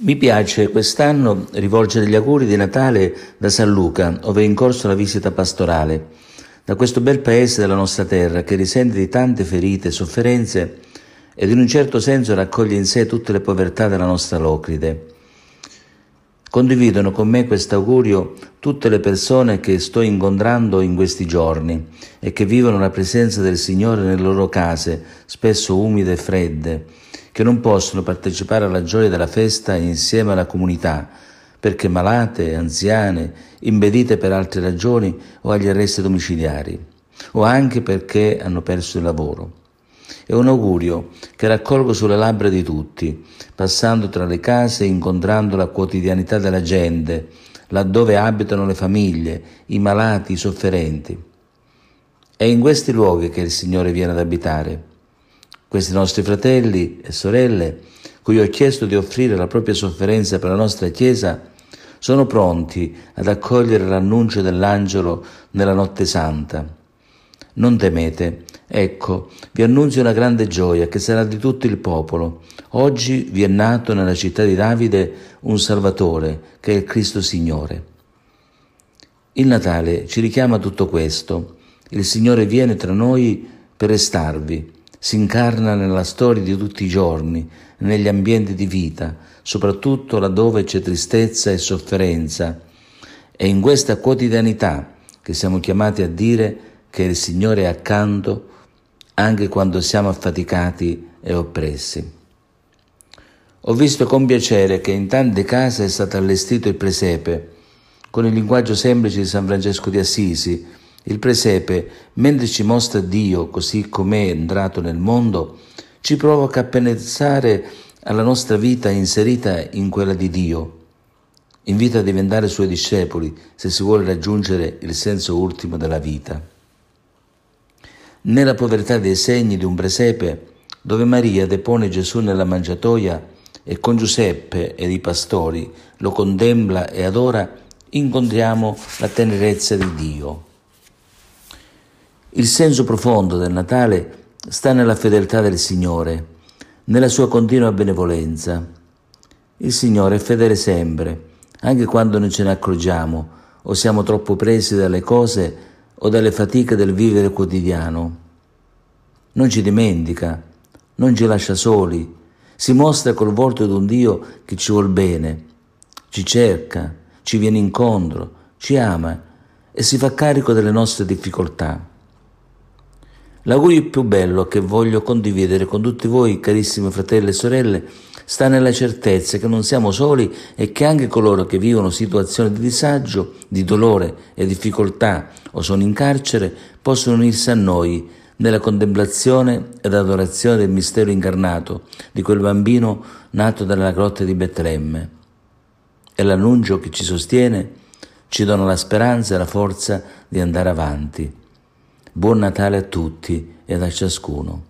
Mi piace quest'anno rivolgere gli auguri di Natale da San Luca, dove è in corso la visita pastorale. Da questo bel paese della nostra terra, che risente di tante ferite e sofferenze, ed in un certo senso raccoglie in sé tutte le povertà della nostra Locride. Condividono con me questo augurio tutte le persone che sto incontrando in questi giorni e che vivono la presenza del Signore nelle loro case, spesso umide e fredde che non possono partecipare alla gioia della festa insieme alla comunità, perché malate, anziane, impedite per altre ragioni o agli arresti domiciliari, o anche perché hanno perso il lavoro. È un augurio che raccolgo sulle labbra di tutti, passando tra le case e incontrando la quotidianità della gente, laddove abitano le famiglie, i malati, i sofferenti. È in questi luoghi che il Signore viene ad abitare questi nostri fratelli e sorelle, cui ho chiesto di offrire la propria sofferenza per la nostra Chiesa, sono pronti ad accogliere l'annuncio dell'angelo nella notte santa. Non temete, ecco, vi annunzio una grande gioia che sarà di tutto il popolo. Oggi vi è nato nella città di Davide un Salvatore, che è il Cristo Signore. Il Natale ci richiama tutto questo. Il Signore viene tra noi per restarvi, si incarna nella storia di tutti i giorni, negli ambienti di vita, soprattutto laddove c'è tristezza e sofferenza. È in questa quotidianità che siamo chiamati a dire che il Signore è accanto anche quando siamo affaticati e oppressi. Ho visto con piacere che in tante case è stato allestito il presepe, con il linguaggio semplice di San Francesco di Assisi, il presepe, mentre ci mostra Dio così com'è entrato nel mondo, ci provoca a pensare alla nostra vita inserita in quella di Dio. Invita a diventare suoi discepoli se si vuole raggiungere il senso ultimo della vita. Nella povertà dei segni di un presepe, dove Maria depone Gesù nella mangiatoia e con Giuseppe ed i pastori lo contempla e adora, incontriamo la tenerezza di Dio. Il senso profondo del Natale sta nella fedeltà del Signore, nella sua continua benevolenza. Il Signore è fedele sempre, anche quando non ce ne accorgiamo o siamo troppo presi dalle cose o dalle fatiche del vivere quotidiano. Non ci dimentica, non ci lascia soli, si mostra col volto di un Dio che ci vuol bene, ci cerca, ci viene incontro, ci ama e si fa carico delle nostre difficoltà. L'augurio più bello che voglio condividere con tutti voi, carissimi fratelli e sorelle, sta nella certezza che non siamo soli e che anche coloro che vivono situazioni di disagio, di dolore e difficoltà o sono in carcere possono unirsi a noi nella contemplazione ed adorazione del mistero incarnato di quel bambino nato dalla grotta di Betlemme. E l'annuncio che ci sostiene ci dona la speranza e la forza di andare avanti. Buon Natale a tutti e a ciascuno.